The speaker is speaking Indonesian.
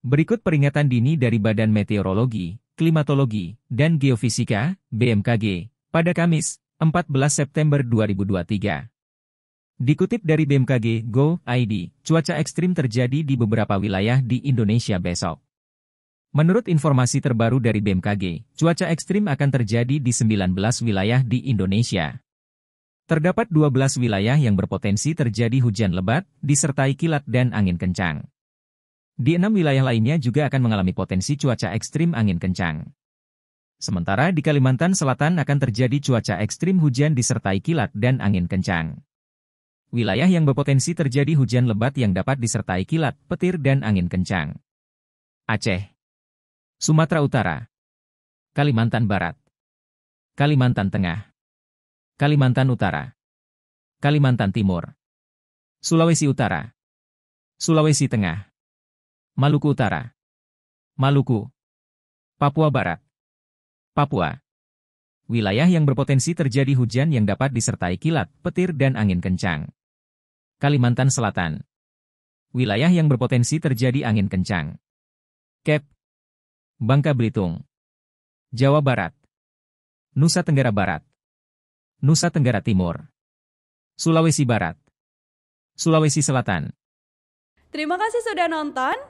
Berikut peringatan dini dari Badan Meteorologi, Klimatologi, dan Geofisika, BMKG, pada Kamis, 14 September 2023. Dikutip dari BMKG Go ID, cuaca ekstrim terjadi di beberapa wilayah di Indonesia besok. Menurut informasi terbaru dari BMKG, cuaca ekstrim akan terjadi di 19 wilayah di Indonesia. Terdapat 12 wilayah yang berpotensi terjadi hujan lebat, disertai kilat dan angin kencang. Di enam wilayah lainnya juga akan mengalami potensi cuaca ekstrim angin kencang. Sementara di Kalimantan Selatan akan terjadi cuaca ekstrim hujan disertai kilat dan angin kencang. Wilayah yang berpotensi terjadi hujan lebat yang dapat disertai kilat, petir dan angin kencang. Aceh, Sumatera Utara, Kalimantan Barat, Kalimantan Tengah, Kalimantan Utara, Kalimantan Timur, Sulawesi Utara, Sulawesi Tengah, Maluku Utara, Maluku, Papua Barat, Papua. Wilayah yang berpotensi terjadi hujan yang dapat disertai kilat, petir, dan angin kencang. Kalimantan Selatan. Wilayah yang berpotensi terjadi angin kencang. Kep, Bangka Belitung, Jawa Barat, Nusa Tenggara Barat, Nusa Tenggara Timur, Sulawesi Barat, Sulawesi Selatan. Terima kasih sudah nonton.